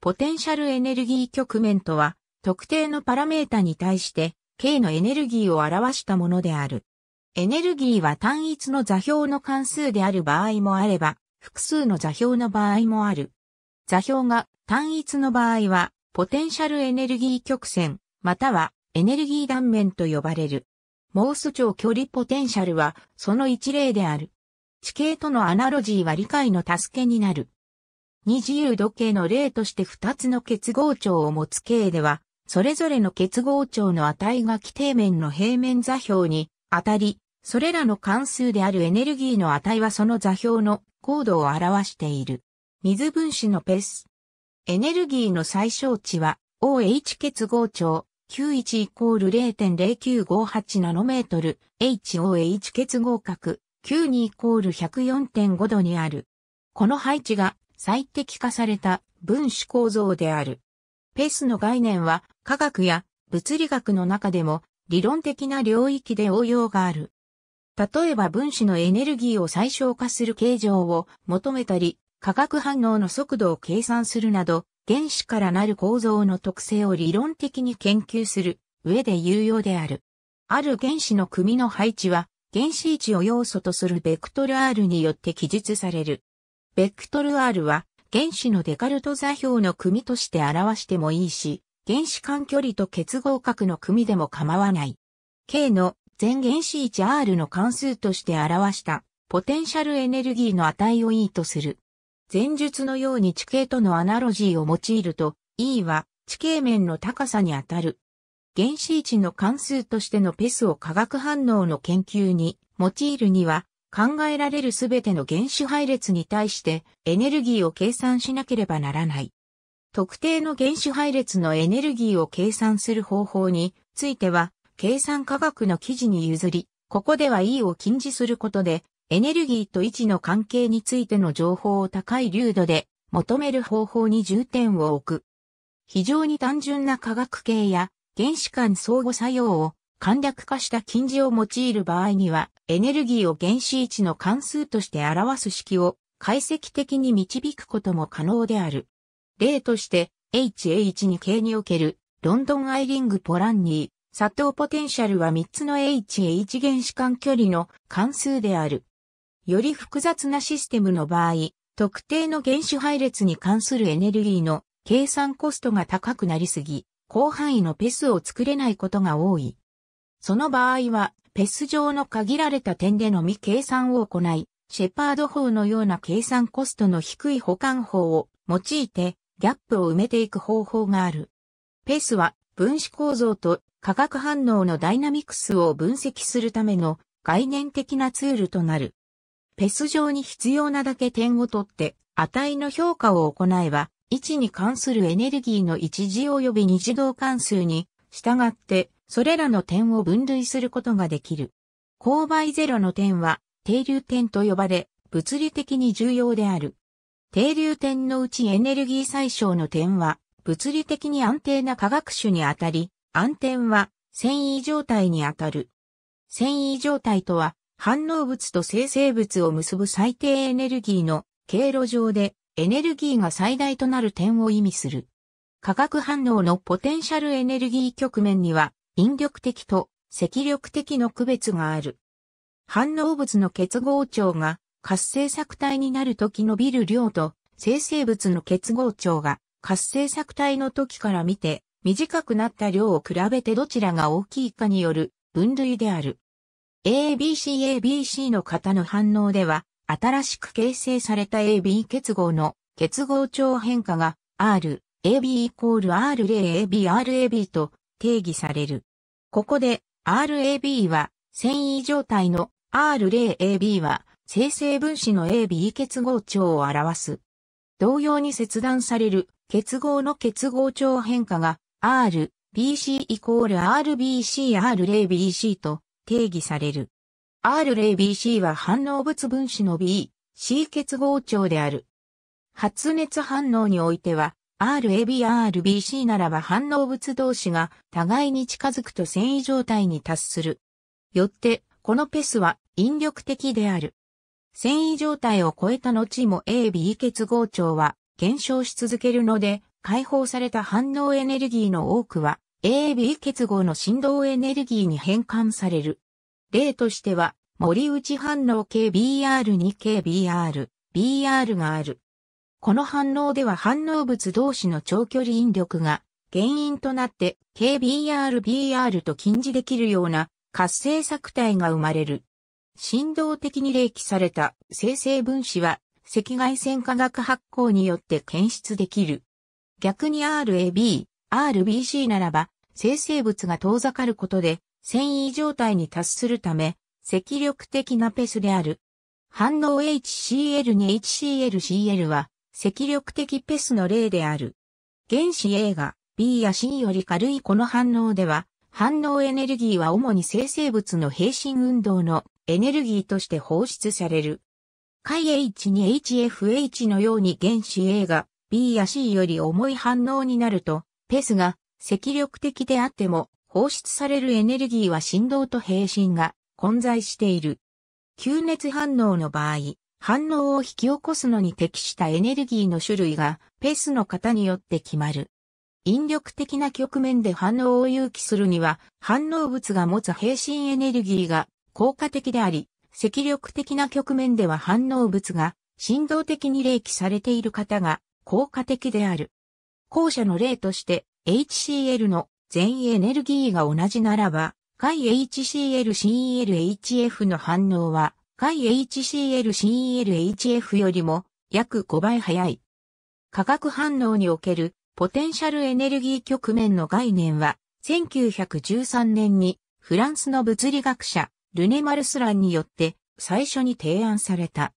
ポテンシャルエネルギー局面とは、特定のパラメータに対して、K のエネルギーを表したものである。エネルギーは単一の座標の関数である場合もあれば、複数の座標の場合もある。座標が単一の場合は、ポテンシャルエネルギー曲線、またはエネルギー断面と呼ばれる。モース長距離ポテンシャルは、その一例である。地形とのアナロジーは理解の助けになる。二自由度形の例として二つの結合長を持つ形では、それぞれの結合長の値が規定面の平面座標に当たり、それらの関数であるエネルギーの値はその座標の高度を表している。水分子のペス。エネルギーの最小値は OH 結合長9 1イコール0.0958ナノメートル HOH 結合角9 2イコール104.5度にある。この配置が最適化された分子構造である。ペスの概念は科学や物理学の中でも理論的な領域で応用がある。例えば分子のエネルギーを最小化する形状を求めたり、化学反応の速度を計算するなど、原子からなる構造の特性を理論的に研究する上で有用である。ある原子の組の配置は、原子位置を要素とするベクトル R によって記述される。ベクトル R は原子のデカルト座標の組として表してもいいし、原子間距離と結合角の組でも構わない。K の全原子位置 r の関数として表したポテンシャルエネルギーの値を E とする。前述のように地形とのアナロジーを用いると E は地形面の高さにあたる。原子位置の関数としてのペスを化学反応の研究に用いるには考えられるすべての原子配列に対してエネルギーを計算しなければならない。特定の原子配列のエネルギーを計算する方法については、計算科学の記事に譲り、ここでは E を禁止することで、エネルギーと位置の関係についての情報を高い流度で求める方法に重点を置く。非常に単純な化学系や原子間相互作用を簡略化した近似を用いる場合には、エネルギーを原子位置の関数として表す式を解析的に導くことも可能である。例として、HA12 系におけるロンドンアイリングポランニー、砂糖ポテンシャルは3つの HA1 原子間距離の関数である。より複雑なシステムの場合、特定の原子配列に関するエネルギーの計算コストが高くなりすぎ、広範囲のペスを作れないことが多い。その場合は、ペス上の限られた点でのみ計算を行い、シェパード法のような計算コストの低い保管法を用いて、ギャップを埋めていく方法がある。ペスは分子構造と化学反応のダイナミクスを分析するための概念的なツールとなる。ペス上に必要なだけ点を取って値の評価を行えば、位置に関するエネルギーの一次及び二次導関数に従ってそれらの点を分類することができる。勾配ゼロの点は、定流点と呼ばれ、物理的に重要である。定流点のうちエネルギー最小の点は、物理的に安定な化学種にあたり、暗点は、繊維状態にあたる。繊維状態とは、反応物と生成物を結ぶ最低エネルギーの経路上でエネルギーが最大となる点を意味する。化学反応のポテンシャルエネルギー局面には引力的と積力的の区別がある。反応物の結合長が活性作体になるとき伸びる量と生成物の結合長が活性作体の時から見て短くなった量を比べてどちらが大きいかによる分類である。ABCABC ABC の型の反応では新しく形成された AB 結合の結合長変化が R、AB イコール R0ABRAB と定義される。ここで RAB は繊維状態の R0AB は生成分子の AB 結合長を表す。同様に切断される結合の結合長変化が RBC イコール RBCR0BC と定義される。R0BC は反応物分子の B、C 結合長である。発熱反応においては RAB、RBC ならば反応物同士が互いに近づくと繊維状態に達する。よって、このペスは引力的である。繊維状態を超えた後も AB 結合長は減少し続けるので、解放された反応エネルギーの多くは AB 結合の振動エネルギーに変換される。例としては、森内反応系 BR に KBR、BR がある。この反応では反応物同士の長距離引力が原因となって KBRBR と近似できるような活性作体が生まれる。振動的に冷気された生成分子は赤外線化学発光によって検出できる。逆に RAB、RBC ならば生成物が遠ざかることで繊維状態に達するため積力的なペスである。反応 HCl に HClCl は積力的ペスの例である。原子 A が B や C より軽いこの反応では、反応エネルギーは主に生成物の平身運動のエネルギーとして放出される。解 H に HFH のように原子 A が B や C より重い反応になると、ペスが積力的であっても放出されるエネルギーは振動と平身が混在している。吸熱反応の場合、反応を引き起こすのに適したエネルギーの種類がペースの型によって決まる。引力的な局面で反応を誘起するには、反応物が持つ平身エネルギーが効果的であり、積力的な局面では反応物が振動的に冷気されている方が効果的である。後者の例として HCl の全エネルギーが同じならば、解 HCLCELHF の反応は海 HClCelHF よりも約5倍速い。化学反応におけるポテンシャルエネルギー局面の概念は、1913年にフランスの物理学者ルネ・マルスランによって最初に提案された。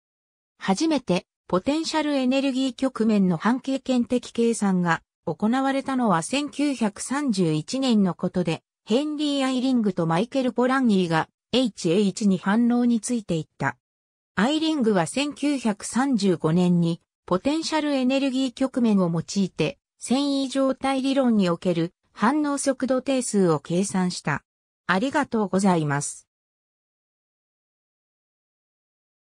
初めてポテンシャルエネルギー局面の半径圏的計算が行われたのは1931年のことで、ヘンリー・アイリングとマイケル・ポランギーが HH に反応についていった。アイリングは1935年にポテンシャルエネルギー局面を用いて繊維状態理論における反応速度定数を計算した。ありがとうございます。